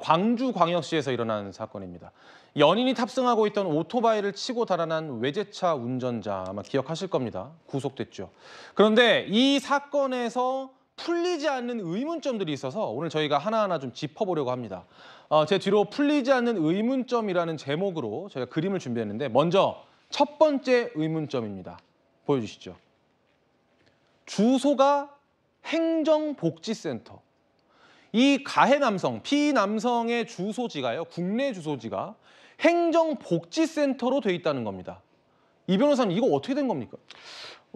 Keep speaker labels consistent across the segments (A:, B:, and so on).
A: 광주광역시에서 일어난 사건입니다. 연인이 탑승하고 있던 오토바이를 치고 달아난 외제차 운전자 아마 기억하실 겁니다. 구속됐죠. 그런데 이 사건에서 풀리지 않는 의문점들이 있어서 오늘 저희가 하나하나 좀 짚어보려고 합니다. 어, 제 뒤로 풀리지 않는 의문점이라는 제목으로 저희가 그림을 준비했는데 먼저 첫 번째 의문점입니다. 보여주시죠. 주소가 행정복지센터. 이 가해 남성, 피 남성의 주소지가요. 국내 주소지가 행정복지센터로 돼 있다는 겁니다.
B: 이 변호사님 이거 어떻게 된 겁니까?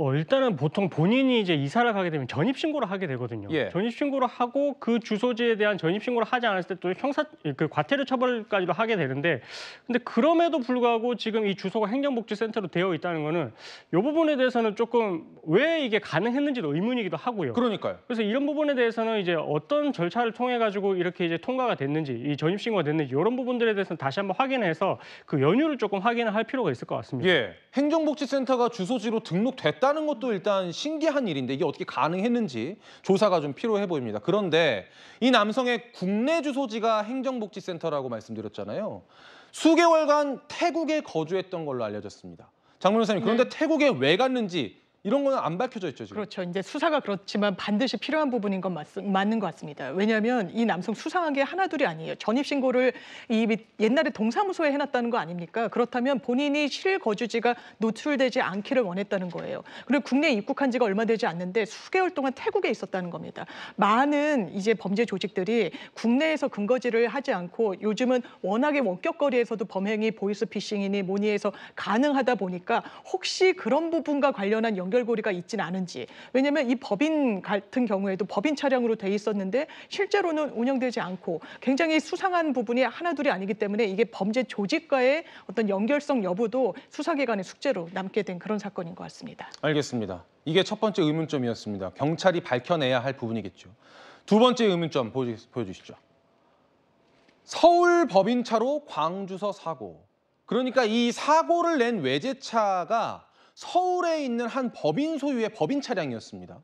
B: 어, 일단은 보통 본인이 이제 이사를 가게 되면 전입 신고를 하게 되거든요. 예. 전입 신고를 하고 그 주소지에 대한 전입 신고를 하지 않았을 때 또 형사 그 과태료 처벌까지도 하게 되는데 근데 그럼에도 불구하고 지금 이 주소가 행정복지센터로 되어 있다는 거는 이 부분에 대해서는 조금 왜 이게 가능했는지도 의문이기도 하고요. 그러니까요. 그래서 이런 부분에 대해서는 이제 어떤 절차를 통해 가지고 이렇게 이제 통과가 됐는지 이 전입 신고가 됐는지 이런 부분들에 대해서는 다시 한번 확인해서 그 연유를 조금 확인할 필요가 있을 것 같습니다. 예. 행정복지센터가 주소지로 등록됐다 있다는 것도 일단 신기한 일인데 이게 어떻게
A: 가능했는지 조사가 좀 필요해 보입니다. 그런데 이 남성의 국내 주소지가 행정복지센터라고 말씀드렸잖아요. 수개월간 태국에 거주했던 걸로 알려졌습니다. 장 변호사님 그런데 네. 태국에 왜 갔는지 이런 거는 안 밝혀져 있죠 지금.
C: 그렇죠. 이제 수사가 그렇지만 반드시 필요한 부분인 건 맞, 맞는 것 같습니다. 왜냐하면 이 남성 수상한 게 하나 둘이 아니에요. 전입 신고를 이 옛날에 동사무소에 해놨다는 거 아닙니까? 그렇다면 본인이 실거주지가 노출되지 않기를 원했다는 거예요. 그리고 국내에 입국한 지가 얼마 되지 않는데 수개월 동안 태국에 있었다는 겁니다. 많은 이제 범죄 조직들이 국내에서 근거지를 하지 않고 요즘은 워낙에 원격거리에서도 범행이 보이스피싱이니 뭐니 해서 가능하다 보니까 혹시 그런 부분과 관련한 영 연결고리가 있지는 않은지 왜냐하면 이 법인 같은 경우에도 법인 차량으로 돼 있었는데 실제로는 운영되지 않고 굉장히 수상한 부분이 하나둘이 아니기 때문에 이게 범죄 조직과의 어떤 연결성 여부도 수사기관의 숙제로 남게 된 그런 사건인 것 같습니다.
A: 알겠습니다. 이게 첫 번째 의문점이었습니다. 경찰이 밝혀내야 할 부분이겠죠. 두 번째 의문점 보여주시죠. 서울 법인차로 광주서 사고. 그러니까 이 사고를 낸 외제차가 서울에 있는 한 법인 소유의 법인 차량이었습니다.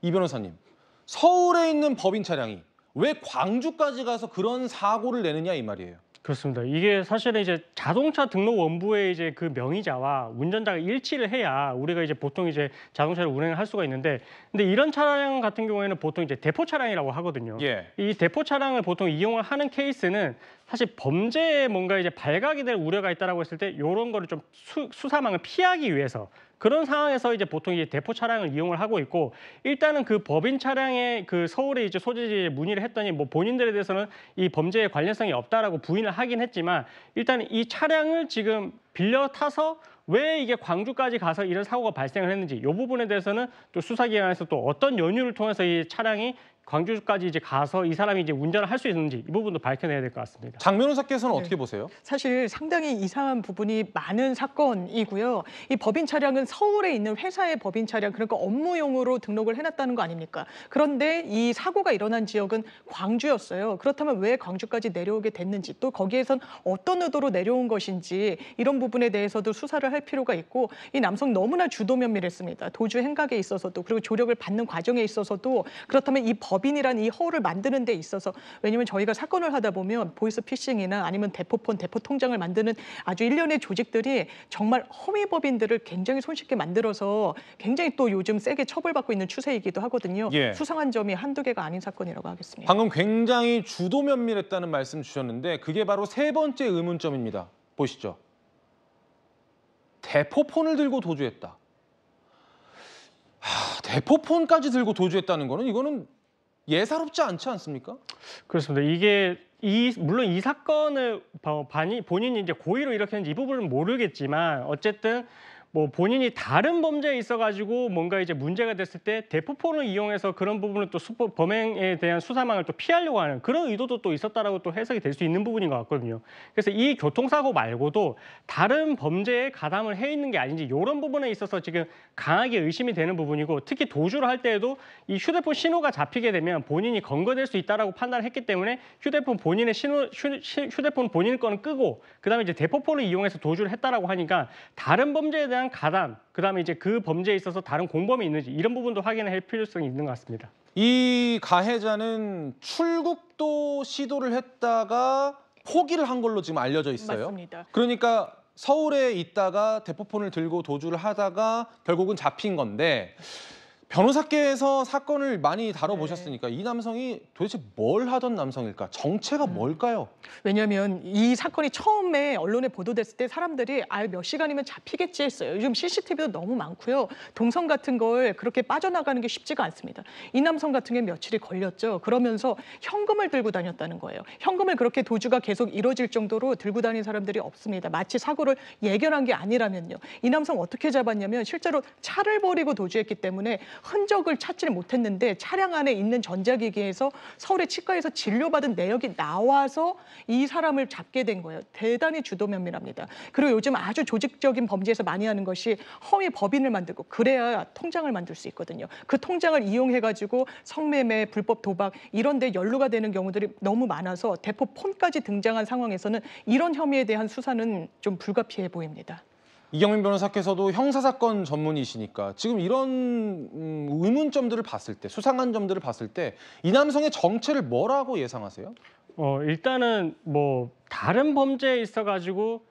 A: 이 변호사님, 서울에 있는 법인 차량이 왜 광주까지 가서 그런 사고를
B: 내느냐 이 말이에요. 그렇습니다. 이게 사실은 이제 자동차 등록 원부에 이제 그 명의자와 운전자가 일치를 해야 우리가 이제 보통 이제 자동차를 운행을 할 수가 있는데 근데 이런 차량 같은 경우에는 보통 이제 대포 차량이라고 하거든요. 예. 이 대포 차량을 보통 이용을 하는 케이스는 사실 범죄에 뭔가 이제 발각이 될 우려가 있다라고 했을 때요런 거를 좀 수, 수사망을 피하기 위해서 그런 상황에서 이제 보통 이제 대포 차량을 이용을 하고 있고 일단은 그 법인 차량에 그 서울에 이제 소재지에 문의를 했더니 뭐 본인들에 대해서는 이 범죄에 관련성이 없다라고 부인을 하긴 했지만 일단 이 차량을 지금 빌려 타서 왜 이게 광주까지 가서 이런 사고가 발생을 했는지 이 부분에 대해서는 또 수사기관에서 또 어떤 연유를 통해서 이 차량이 광주까지 이제 가서 이 사람이 이제 운전을 할 수 있는지 이 부분도 밝혀내야 될 것 같습니다. 장 변호사께서는 네. 어떻게 보세요?
C: 사실 상당히 이상한 부분이 많은 사건이고요. 이 법인 차량은 서울에 있는 회사의 법인 차량 그러니까 업무용으로 등록을 해놨다는 거 아닙니까? 그런데 이 사고가 일어난 지역은 광주였어요. 그렇다면 왜 광주까지 내려오게 됐는지 또 거기에선 어떤 의도로 내려온 것인지 이런 부분에 대해서도 수사를 할 필요가 있고 이 남성 너무나 주도면밀했습니다. 도주 행각에 있어서도 그리고 조력을 받는 과정에 있어서도 그렇다면 이법 법인이란 이 허울을 만드는 데 있어서 왜냐면 저희가 사건을 하다 보면 보이스 피싱이나 아니면 대포폰, 대포 통장을 만드는 아주 일련의 조직들이 정말 허위 법인들을 굉장히 손쉽게 만들어서 굉장히 또 요즘 세게 처벌받고 있는 추세이기도 하거든요. 예. 수상한 점이 한두 개가 아닌 사건이라고 하겠습니다.
A: 방금 굉장히 주도 면밀했다는 말씀 주셨는데 그게 바로 세 번째 의문점입니다. 보시죠. 대포폰을 들고 도주했다. 하, 대포폰까지 들고
B: 도주했다는 거는 이거는 예사롭지 않지 않습니까? 그렇습니다. 이게 이 물론 이 사건을 반이 본인이 이제 고의로 일으켰는지 이 부분은 모르겠지만 어쨌든 뭐 본인이 다른 범죄에 있어 가지고 뭔가 이제 문제가 됐을 때 대포폰을 이용해서 그런 부분을 또 수포, 범행에 대한 수사망을 또 피하려고 하는 그런 의도도 또 있었다라고 또 해석이 될 수 있는 부분인 것 같거든요. 그래서 이 교통사고 말고도 다른 범죄에 가담을 해 있는 게 아닌지 이런 부분에 있어서 지금 강하게 의심이 되는 부분이고 특히 도주를 할 때에도 이 휴대폰 신호가 잡히게 되면 본인이 검거될 수 있다라고 판단했기 때문에 휴대폰 본인의 신호 휴대폰 본인 거는 끄고 그다음에 이제 대포폰을 이용해서 도주를 했다라고 하니까 다른 범죄에 대한 대한 가담, 그다음에 이제 그 범죄에 있어서 다른 공범이 있는지 이런 부분도 확인할 필요성이 있는 것 같습니다.
A: 이
B: 가해자는 출국도 시도를 했다가
A: 포기를 한 걸로 지금 알려져 있어요. 맞습니다. 그러니까 서울에 있다가 대포폰을 들고 도주를 하다가 결국은 잡힌 건데 변호사께서 사건을 많이 다뤄보셨으니까 네. 이 남성이 도대체 뭘 하던 남성일까? 정체가 음. 뭘까요?
C: 왜냐하면 이 사건이 처음에 언론에 보도됐을 때 사람들이 아 몇 시간이면 잡히겠지 했어요. 요즘 CCTV도 너무 많고요. 동성 같은 걸 그렇게 빠져나가는 게 쉽지가 않습니다. 이 남성 같은 게 며칠이 걸렸죠. 그러면서 현금을 들고 다녔다는 거예요. 현금을 그렇게 도주가 계속 이뤄질 정도로 들고 다닌 사람들이 없습니다. 마치 사고를 예견한 게 아니라면요. 이 남성 어떻게 잡았냐면 실제로 차를 버리고 도주했기 때문에 흔적을 찾지를 못했는데 차량 안에 있는 전자기기에서 서울의 치과에서 진료받은 내역이 나와서 이 사람을 잡게 된 거예요. 대단히 주도면밀합니다. 그리고 요즘 아주 조직적인 범죄에서 많이 하는 것이 허위 법인을 만들고 그래야 통장을 만들 수 있거든요. 그 통장을 이용해가지고 성매매, 불법 도박 이런 데 연루가 되는 경우들이 너무 많아서 대포 폰까지 등장한 상황에서는 이런 혐의에 대한 수사는 좀 불가피해 보입니다.
A: 이경민 변호사께서도 형사사건 전문이시니까 지금 이런 음, 의문점들을 봤을
B: 때 수상한 점들을 봤을 때 이 남성의 정체를 뭐라고 예상하세요? 어, 일단은 뭐 다른 범죄에 있어 가지고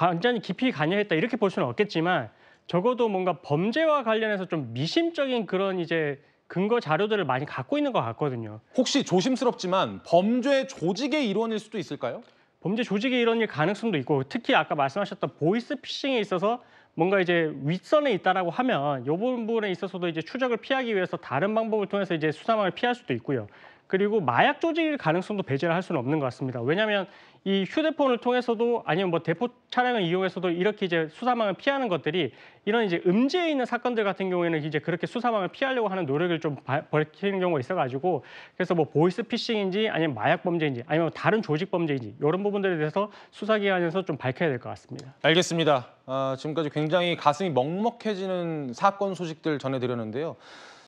B: 완전히 깊이 관여했다 이렇게 볼 수는 없겠지만 적어도 뭔가 범죄와 관련해서 좀 미심적인 그런 이제 근거 자료들을 많이 갖고 있는 것 같거든요. 혹시 조심스럽지만 범죄 조직의 일원일 수도 있을까요? 범죄 조직이 이런 일 가능성도 있고 특히 아까 말씀하셨던 보이스 피싱에 있어서 뭔가 이제 윗선에 있다라고 하면 요 부분에 있어서도 이제 추적을 피하기 위해서 다른 방법을 통해서 이제 수사망을 피할 수도 있고요. 그리고 마약 조직일 가능성도 배제를 할 수는 없는 것 같습니다. 왜냐하면 이 휴대폰을 통해서도 아니면 뭐 대포 차량을 이용해서도 이렇게 이제 수사망을 피하는 것들이 이런 이제 음지에 있는 사건들 같은 경우에는 이제 그렇게 수사망을 피하려고 하는 노력을 좀 벌키는 경우가 있어가지고 그래서 뭐 보이스 피싱인지 아니면 마약 범죄인지 아니면 뭐 다른 조직 범죄인지 이런 부분들에 대해서 수사기관에서 좀 밝혀야 될 것 같습니다.
A: 알겠습니다. 아, 지금까지 굉장히 가슴이 먹먹해지는 사건 소식들 전해드렸는데요.